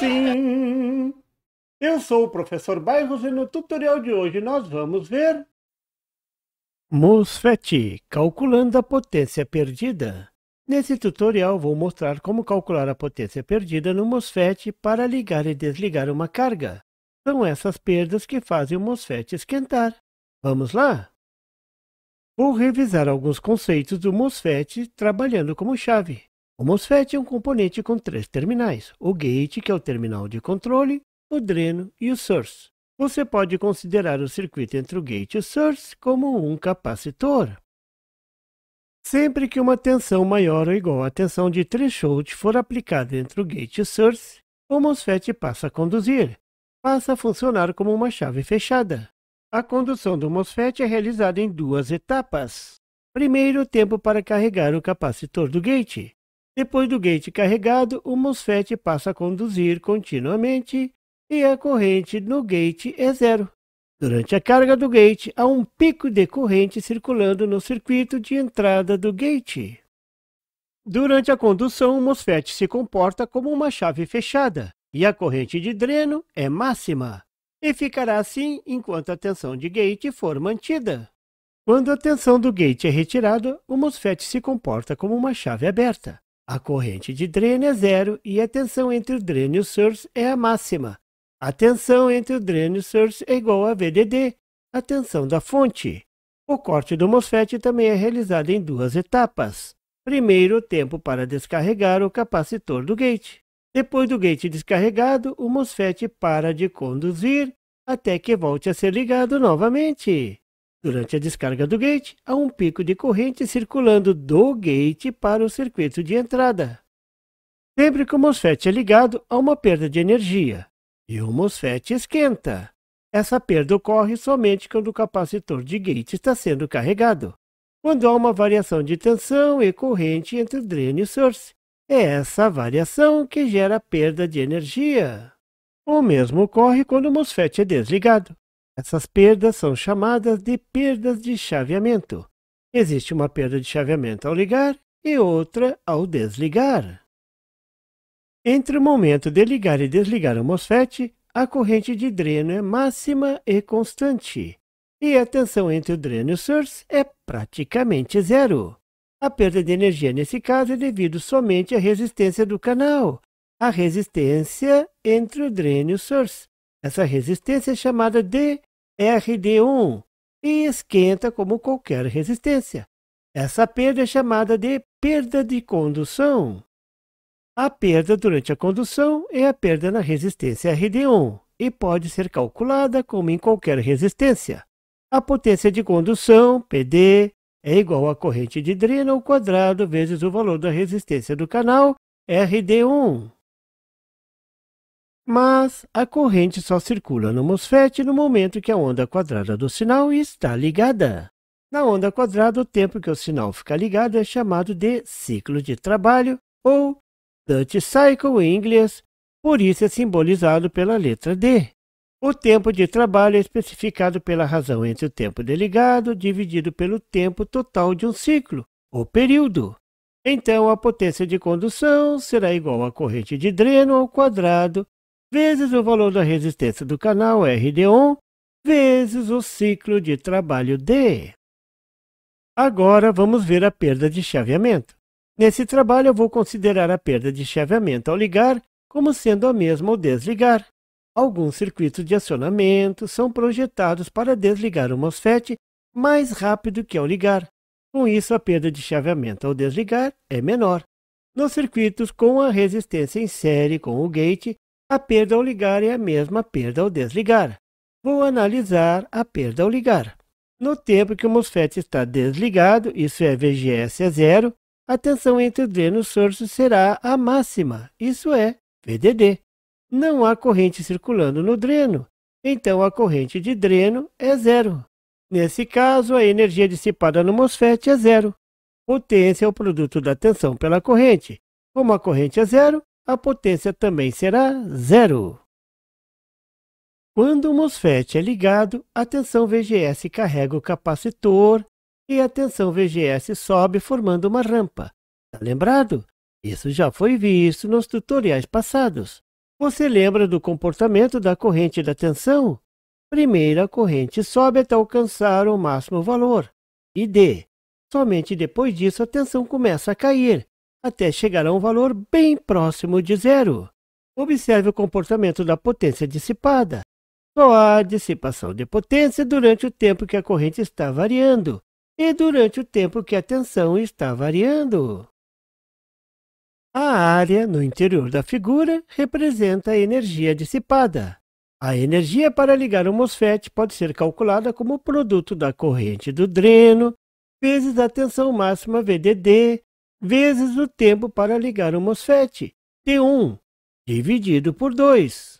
sim! Eu sou o professor Bairros e no tutorial de hoje nós vamos ver... MOSFET, calculando a potência perdida. Nesse tutorial vou mostrar como calcular a potência perdida no MOSFET para ligar e desligar uma carga. São essas perdas que fazem o MOSFET esquentar. Vamos lá? Vou revisar alguns conceitos do MOSFET trabalhando como chave. O MOSFET é um componente com três terminais, o gate, que é o terminal de controle, o dreno e o source. Você pode considerar o circuito entre o gate e o source como um capacitor. Sempre que uma tensão maior ou igual à tensão de threshold for aplicada entre o gate e o source, o MOSFET passa a conduzir, passa a funcionar como uma chave fechada. A condução do MOSFET é realizada em duas etapas. Primeiro, o tempo para carregar o capacitor do gate, depois do gate carregado, o MOSFET passa a conduzir continuamente e a corrente no gate é zero. Durante a carga do gate, há um pico de corrente circulando no circuito de entrada do gate. Durante a condução, o MOSFET se comporta como uma chave fechada e a corrente de dreno é máxima, e ficará assim enquanto a tensão de gate for mantida. Quando a tensão do gate é retirada, o MOSFET se comporta como uma chave aberta a corrente de dreno é zero e a tensão entre o dreno e o source é a máxima. A tensão entre o dreno e o source é igual a VDD, a tensão da fonte. O corte do MOSFET também é realizado em duas etapas. Primeiro, o tempo para descarregar o capacitor do gate. Depois do gate descarregado, o MOSFET para de conduzir até que volte a ser ligado novamente. Durante a descarga do gate, há um pico de corrente circulando do gate para o circuito de entrada. Sempre que o MOSFET é ligado, há uma perda de energia, e o MOSFET esquenta. Essa perda ocorre somente quando o capacitor de gate está sendo carregado, quando há uma variação de tensão e corrente entre drain e source. É essa variação que gera perda de energia. O mesmo ocorre quando o MOSFET é desligado. Essas perdas são chamadas de perdas de chaveamento. Existe uma perda de chaveamento ao ligar e outra ao desligar. Entre o momento de ligar e desligar o MOSFET, a corrente de dreno é máxima e constante, e a tensão entre o dreno e o source é praticamente zero. A perda de energia nesse caso é devido somente à resistência do canal, a resistência entre o dreno e o source, essa resistência é chamada de RD1 e esquenta como qualquer resistência. Essa perda é chamada de perda de condução. A perda durante a condução é a perda na resistência RD1 e pode ser calculada como em qualquer resistência. A potência de condução, PD, é igual à corrente de dreno ao quadrado vezes o valor da resistência do canal, RD1 mas a corrente só circula no MOSFET no momento que a onda quadrada do sinal está ligada. Na onda quadrada, o tempo que o sinal fica ligado é chamado de ciclo de trabalho, ou Dutch Cycle em inglês, por isso é simbolizado pela letra D. O tempo de trabalho é especificado pela razão entre o tempo delegado dividido pelo tempo total de um ciclo, ou período. Então, a potência de condução será igual à corrente de dreno ao quadrado vezes o valor da resistência do canal RD1, vezes o ciclo de trabalho D. Agora vamos ver a perda de chaveamento. Nesse trabalho, eu vou considerar a perda de chaveamento ao ligar como sendo a mesma ao desligar. Alguns circuitos de acionamento são projetados para desligar o MOSFET mais rápido que ao ligar. Com isso, a perda de chaveamento ao desligar é menor. Nos circuitos com a resistência em série com o gate, a perda ao ligar é a mesma perda ao desligar. Vou analisar a perda ao ligar. No tempo que o MOSFET está desligado, isso é VGS é zero, a tensão entre o dreno e o sorso será a máxima, isso é VDD. Não há corrente circulando no dreno, então a corrente de dreno é zero. Nesse caso, a energia dissipada no MOSFET é zero. Potência é o produto da tensão pela corrente. Como a corrente é zero, a potência também será zero. Quando o MOSFET é ligado, a tensão VGS carrega o capacitor e a tensão VGS sobe formando uma rampa. Está lembrado? Isso já foi visto nos tutoriais passados. Você lembra do comportamento da corrente da tensão? Primeiro a corrente sobe até alcançar o máximo valor, ID. Somente depois disso a tensão começa a cair, até chegar a um valor bem próximo de zero. Observe o comportamento da potência dissipada. Só há dissipação de potência durante o tempo que a corrente está variando e durante o tempo que a tensão está variando. A área no interior da figura representa a energia dissipada. A energia para ligar o MOSFET pode ser calculada como produto da corrente do dreno vezes a tensão máxima VDD vezes o tempo para ligar o MOSFET, T1, dividido por 2.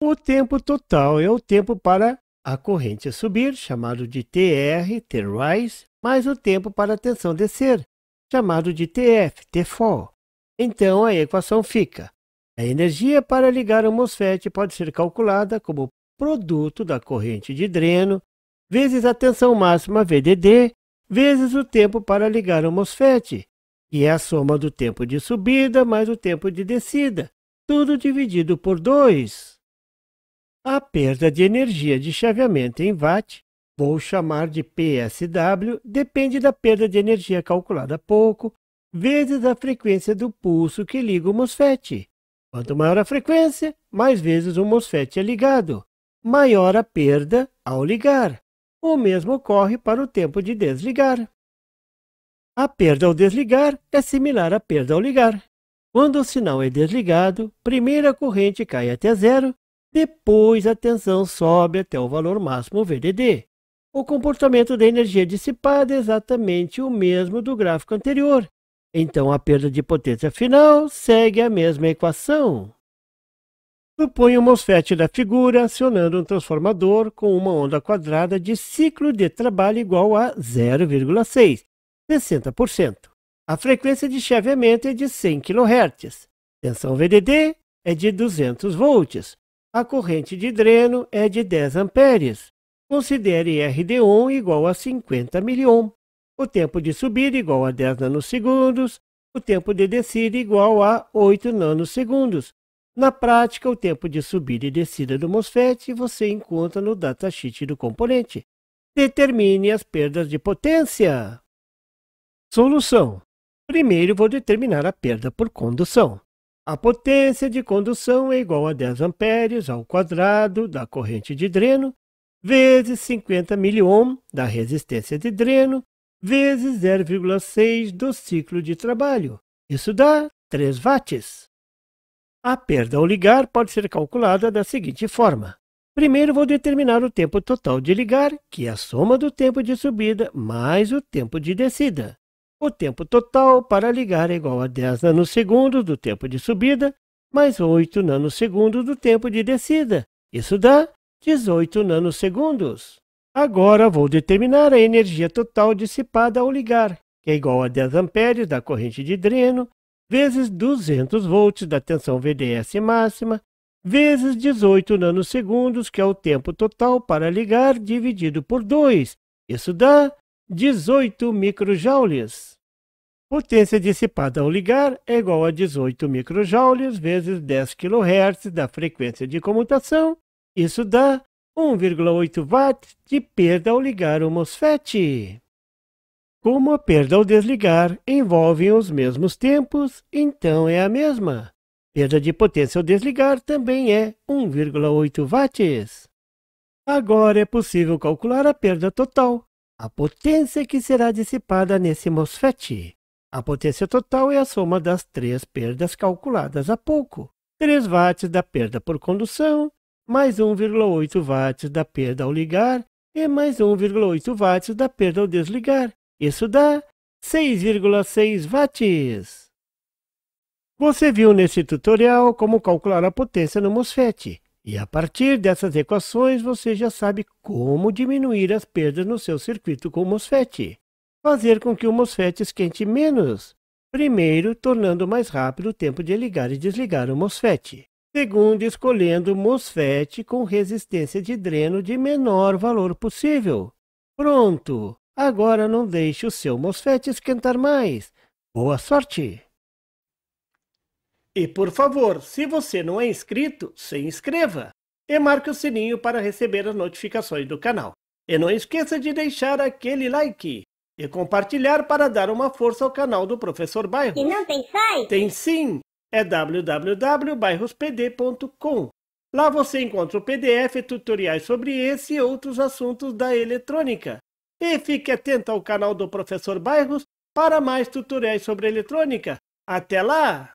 O tempo total é o tempo para a corrente subir, chamado de TR, T-rise, mais o tempo para a tensão descer, chamado de TF, T-fall. Então, a equação fica. A energia para ligar o MOSFET pode ser calculada como produto da corrente de dreno vezes a tensão máxima VDD vezes o tempo para ligar o MOSFET, que é a soma do tempo de subida mais o tempo de descida, tudo dividido por 2. A perda de energia de chaveamento em watt, vou chamar de PSW, depende da perda de energia calculada há pouco, vezes a frequência do pulso que liga o MOSFET. Quanto maior a frequência, mais vezes o MOSFET é ligado. Maior a perda ao ligar. O mesmo ocorre para o tempo de desligar. A perda ao desligar é similar à perda ao ligar. Quando o sinal é desligado, primeiro a corrente cai até zero, depois a tensão sobe até o valor máximo VDD. O comportamento da energia dissipada é exatamente o mesmo do gráfico anterior. Então, a perda de potência final segue a mesma equação supõe o MOSFET da figura acionando um transformador com uma onda quadrada de ciclo de trabalho igual a 0,6, 60%. A frequência de chaveamento é de 100 kHz. Tensão VDD é de 200 volts. A corrente de dreno é de 10 amperes. Considere RD1 igual a 50 miliohm. O tempo de subida igual a 10 nanosegundos. O tempo de descida igual a 8 nanosegundos na prática, o tempo de subida e descida do MOSFET você encontra no datasheet do componente. Determine as perdas de potência. Solução. Primeiro vou determinar a perda por condução. A potência de condução é igual a 10 amperes ao quadrado da corrente de dreno vezes 50 miliohm da resistência de dreno vezes 0,6 do ciclo de trabalho. Isso dá 3 watts. A perda ao ligar pode ser calculada da seguinte forma. Primeiro vou determinar o tempo total de ligar, que é a soma do tempo de subida mais o tempo de descida. O tempo total para ligar é igual a 10 nanosegundos do tempo de subida, mais 8 nanosegundos do tempo de descida. Isso dá 18 nanosegundos. Agora vou determinar a energia total dissipada ao ligar, que é igual a 10 amperes da corrente de dreno vezes 200 volts da tensão VDS máxima, vezes 18 nanosegundos, que é o tempo total para ligar, dividido por 2. Isso dá 18 microjoules. Potência dissipada ao ligar é igual a 18 microjoules vezes 10 kHz da frequência de comutação. Isso dá 1,8 watts de perda ao ligar o MOSFET. Como a perda ao desligar envolvem os mesmos tempos, então é a mesma. Perda de potência ao desligar também é 1,8 watts. Agora é possível calcular a perda total, a potência que será dissipada nesse MOSFET. A potência total é a soma das três perdas calculadas há pouco. 3 watts da perda por condução, mais 1,8 watts da perda ao ligar e mais 1,8 watts da perda ao desligar, isso dá 6,6 watts. Você viu nesse tutorial como calcular a potência no MOSFET. E a partir dessas equações, você já sabe como diminuir as perdas no seu circuito com o MOSFET. Fazer com que o MOSFET esquente menos. Primeiro, tornando mais rápido o tempo de ligar e desligar o MOSFET. Segundo, escolhendo MOSFET com resistência de dreno de menor valor possível. Pronto! Agora não deixe o seu mosfete esquentar mais. Boa sorte! E por favor, se você não é inscrito, se inscreva e marque o sininho para receber as notificações do canal. E não esqueça de deixar aquele like e compartilhar para dar uma força ao canal do Professor Bairro. E não tem site? Tem sim! É www.bairrospd.com. Lá você encontra o PDF, tutoriais sobre esse e outros assuntos da eletrônica. E fique atento ao canal do Professor Bairros para mais tutoriais sobre eletrônica. Até lá!